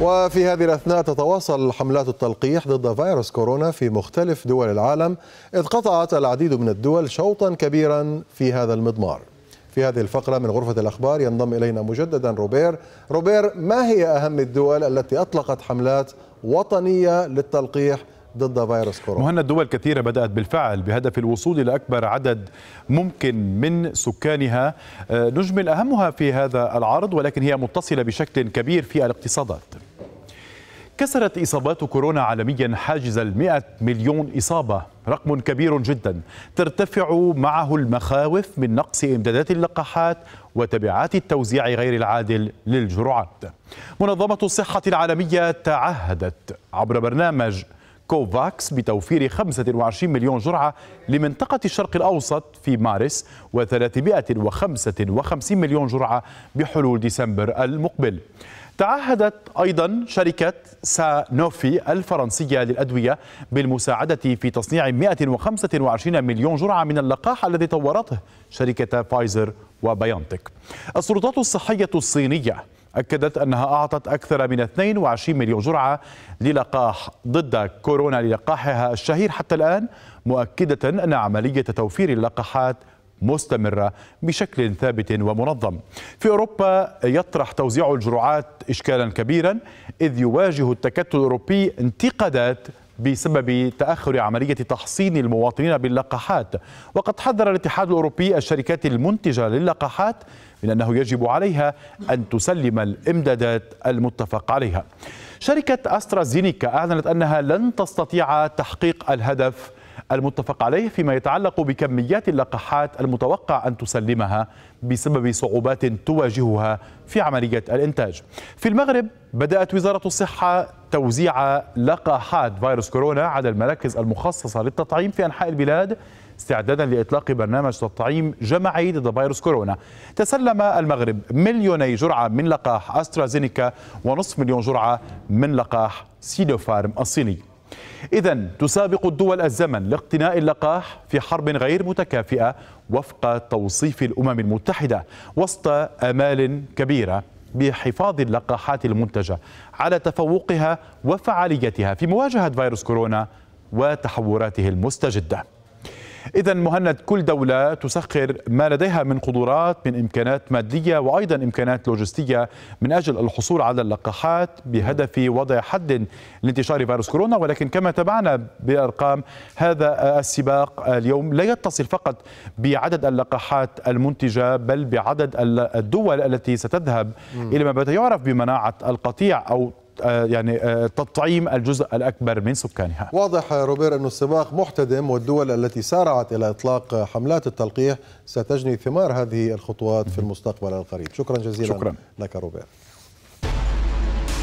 وفي هذه الأثناء تتواصل حملات التلقيح ضد فيروس كورونا في مختلف دول العالم إذ قطعت العديد من الدول شوطا كبيرا في هذا المضمار في هذه الفقرة من غرفة الأخبار ينضم إلينا مجددا روبير روبير ما هي أهم الدول التي أطلقت حملات وطنية للتلقيح ضد فيروس كورونا مهند دول كثيرة بدأت بالفعل بهدف الوصول إلى أكبر عدد ممكن من سكانها آه، نجمل أهمها في هذا العرض ولكن هي متصلة بشكل كبير في الاقتصادات كسرت إصابات كورونا عالميا حاجز المئة مليون إصابة رقم كبير جدا ترتفع معه المخاوف من نقص إمدادات اللقاحات وتبعات التوزيع غير العادل للجرعات منظمة الصحة العالمية تعهدت عبر برنامج كوفاكس بتوفير 25 مليون جرعة لمنطقة الشرق الأوسط في مارس و355 مليون جرعة بحلول ديسمبر المقبل تعهدت أيضا شركة سانوفي الفرنسية للأدوية بالمساعدة في تصنيع 125 مليون جرعة من اللقاح الذي طورته شركة فايزر وبيانتك السلطات الصحية الصينية أكدت أنها أعطت أكثر من 22 مليون جرعة للقاح ضد كورونا للقاحها الشهير حتى الآن مؤكدة أن عملية توفير اللقاحات مستمرة بشكل ثابت ومنظم في أوروبا يطرح توزيع الجرعات إشكالا كبيرا إذ يواجه التكتل الأوروبي انتقادات بسبب تأخر عملية تحصين المواطنين باللقاحات وقد حذر الاتحاد الأوروبي الشركات المنتجة للقاحات من أنه يجب عليها أن تسلم الإمدادات المتفق عليها شركة أسترازينيكا أعلنت أنها لن تستطيع تحقيق الهدف المتفق عليه فيما يتعلق بكميات اللقاحات المتوقع أن تسلمها بسبب صعوبات تواجهها في عملية الإنتاج في المغرب بدأت وزارة الصحة توزيع لقاحات فيروس كورونا على المراكز المخصصة للتطعيم في أنحاء البلاد استعدادا لإطلاق برنامج تطعيم جماعي ضد فيروس كورونا تسلم المغرب مليوني جرعة من لقاح أسترازينيكا ونصف مليون جرعة من لقاح سيدوفارم الصيني إذا تسابق الدول الزمن لاقتناء اللقاح في حرب غير متكافئة وفق توصيف الأمم المتحدة وسط آمال كبيرة بحفاظ اللقاحات المنتجة على تفوقها وفعاليتها في مواجهة فيروس كورونا وتحوراته المستجده إذا مهند كل دولة تسخر ما لديها من قدرات من إمكانات مادية وأيضا إمكانات لوجستية من أجل الحصول على اللقاحات بهدف وضع حد لانتشار فيروس كورونا ولكن كما تابعنا بأرقام هذا السباق اليوم لا يتصل فقط بعدد اللقاحات المنتجة بل بعدد الدول التي ستذهب إلى ما بات يعرف بمناعة القطيع أو آه، يعني آه، تطعيم الجزء الأكبر من سكانها واضح روبير أن السباق محتدم والدول التي سارعت إلى إطلاق حملات التلقيح ستجني ثمار هذه الخطوات في المستقبل القريب شكرا جزيلا شكرا. لك روبير